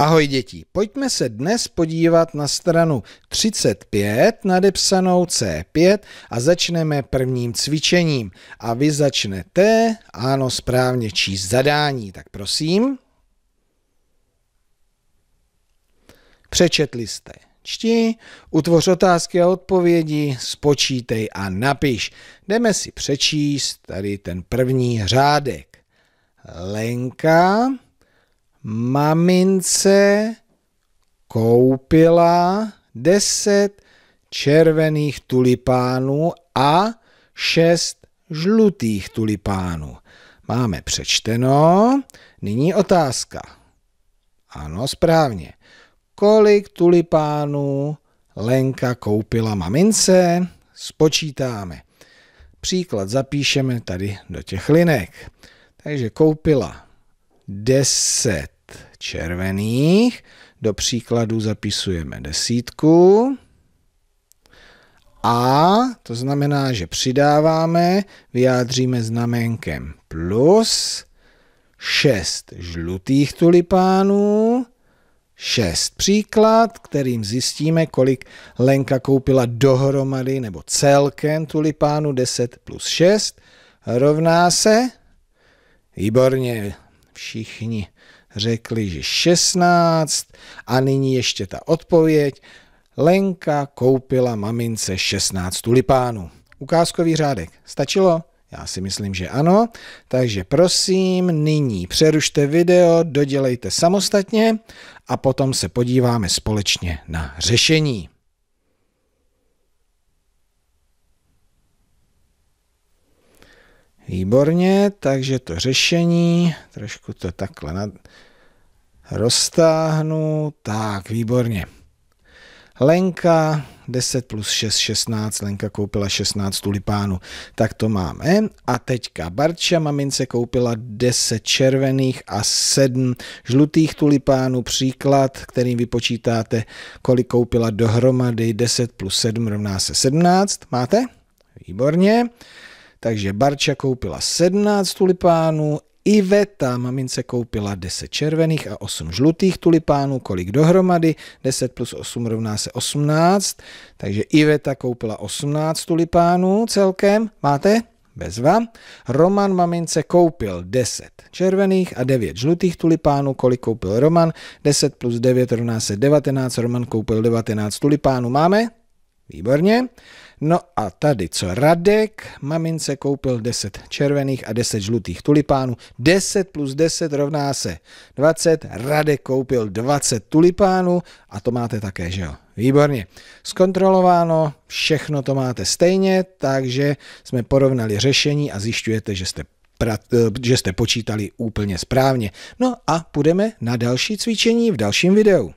Ahoj děti, pojďme se dnes podívat na stranu 35 nadepsanou C5 a začneme prvním cvičením. A vy začnete, ano, správně číst zadání, tak prosím. Přečetli jste. Čti, utvoř otázky a odpovědi, spočítej a napiš. Jdeme si přečíst tady ten první řádek. Lenka mamince koupila deset červených tulipánů a šest žlutých tulipánů. Máme přečteno. Nyní otázka. Ano, správně. Kolik tulipánů Lenka koupila mamince? Spočítáme. Příklad zapíšeme tady do těch linek. Takže koupila 10 červených. Do příkladu zapisujeme desítku. A to znamená, že přidáváme, vyjádříme znamenkem plus 6 žlutých tulipánů, 6 příklad, kterým zjistíme, kolik Lenka koupila dohromady nebo celkem tulipánů, 10 plus 6 rovná se, výborně, všichni řekli, že 16 a nyní ještě ta odpověď. Lenka koupila mamince 16 tulipánů. Ukázkový řádek. Stačilo? Já si myslím, že ano. Takže prosím, nyní přerušte video, dodělejte samostatně a potom se podíváme společně na řešení. Výborně, takže to řešení, trošku to takhle nad... roztáhnu, tak výborně. Lenka 10 plus 6, 16, Lenka koupila 16 tulipánů, tak to máme. A teďka Barča mamince koupila 10 červených a 7 žlutých tulipánů, příklad, kterým vypočítáte, kolik koupila dohromady 10 plus 7 rovná se 17, máte? Výborně. Takže Barča koupila 17 tulipánů, Iveta mamince koupila 10 červených a 8 žlutých tulipánů, kolik dohromady, 10 plus 8 rovná se 18, takže Iveta koupila 18 tulipánů celkem, máte? Bez vám. Roman mamince koupil 10 červených a 9 žlutých tulipánů, kolik koupil Roman, 10 plus 9 rovná se 19, Roman koupil 19 tulipánů, máme? Výborně. No a tady co? Radek mamince koupil 10 červených a 10 žlutých tulipánů. 10 plus 10 rovná se 20. Radek koupil 20 tulipánů a to máte také, že jo? Výborně. Zkontrolováno, všechno to máte stejně, takže jsme porovnali řešení a zjišťujete, že jste Pra, že jste počítali úplně správně. No a půjdeme na další cvičení v dalším videu.